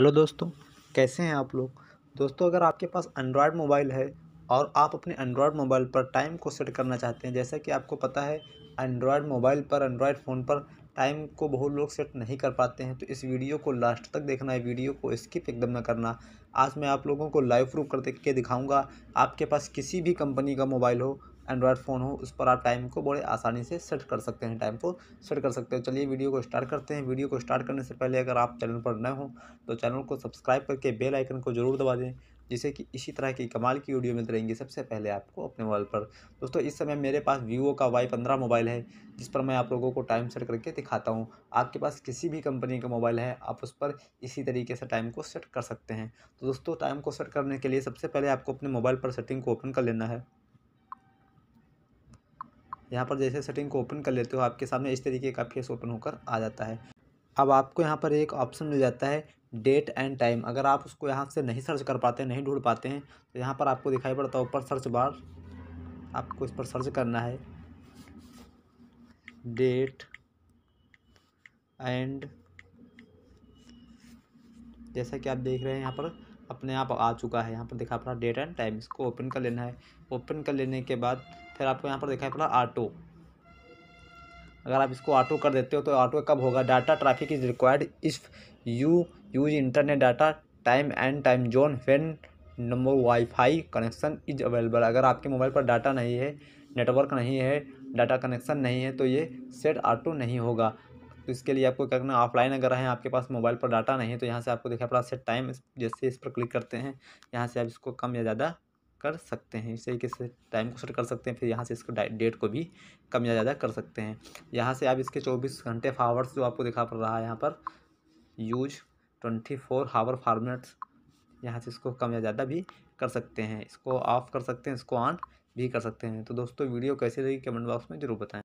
hello दोस्तों कैसे हैं आप लोग दोस्तों अगर आपके पास एंड्रॉयड मोबाइल है और आप अपने एंड्रॉयड मोबाइल पर टाइम को सेट करना चाहते हैं जैसा कि आपको पता है एंड्रॉयड मोबाइल पर एंड्रॉयड फ़ोन पर टाइम को बहुत लोग सेट नहीं कर पाते हैं तो इस वीडियो को लास्ट तक देखना है वीडियो को स्किप एकदम ना करना आज मैं आप लोगों को लाइव प्रूफ कर के दिखाऊँगा आपके पास किसी भी कंपनी का मोबाइल हो एंड्रॉयड फ़ोन हो उस पर आप टाइम को बड़े आसानी से सेट कर सकते हैं टाइम को सेट कर सकते हो चलिए वीडियो को स्टार्ट करते हैं वीडियो को स्टार्ट करने से पहले अगर आप चैनल पर नए हो तो चैनल को सब्सक्राइब करके बेल आइकन को ज़रूर दबा दें जिससे कि इसी तरह की कमाल की वीडियो मिलती रहेंगी सबसे पहले आपको अपने मोबाइल पर दोस्तों इस समय मेरे पास वीवो का वाई पंद्रह मोबाइल है जिस पर मैं आप लोगों को टाइम सेट करके दिखाता हूँ आपके पास किसी भी कंपनी का मोबाइल है आप उस पर इसी तरीके से टाइम को सेट कर सकते हैं तो दोस्तों टाइम को सेट करने के लिए सबसे पहले आपको अपने मोबाइल पर सेटिंग को ओपन कर लेना है यहाँ पर जैसे सेटिंग को ओपन कर लेते हो आपके सामने इस तरीके का फेस ओपन होकर आ जाता है अब आपको यहाँ पर एक ऑप्शन मिल जाता है डेट एंड टाइम अगर आप उसको यहाँ से नहीं सर्च कर पाते नहीं ढूंढ पाते हैं तो यहाँ पर आपको दिखाई पड़ता है ऊपर सर्च बार आपको इस पर सर्च करना है डेट एंड जैसा कि आप देख रहे हैं यहाँ पर अपने आप आ चुका है यहाँ पर देखा अपना डेट एंड टाइम इसको ओपन कर लेना है ओपन कर लेने के बाद फिर आपको यहाँ पर देखा पड़ा अपना ऑटो अगर आप इसको ऑटो कर देते हो तो ऑटो कब होगा data traffic is required if you use internet data time and time zone when number wifi connection is available अगर आपके मोबाइल पर डाटा नहीं है नेटवर्क नहीं है डाटा कनेक्शन नहीं है तो ये सेट ऑटो नहीं होगा तो इसके लिए आपको क्या करना ऑफलाइन अगर है आपके पास मोबाइल पर डाटा नहीं है तो यहाँ से आपको देखा पड़ा सेट टाइम जैसे इस पर क्लिक करते हैं यहाँ से आप इसको कम या ज़्यादा कर सकते हैं इस तरीके से टाइम को सेट कर सकते हैं फिर यहाँ से इसको डेट को भी कम या ज़्यादा कर सकते हैं यहाँ से आप इसके चौबीस घंटे फावर्स जो आपको दिखा पड़ रहा है यहाँ पर use twenty four hour formats यहाँ से इसको कम या ज़्यादा भी कर सकते हैं इसको ऑफ़ कर सकते हैं इसको ऑन भी कर सकते हैं तो दोस्तों वीडियो कैसे रहेगी कमेंट बॉक्स में ज़रूर बताएं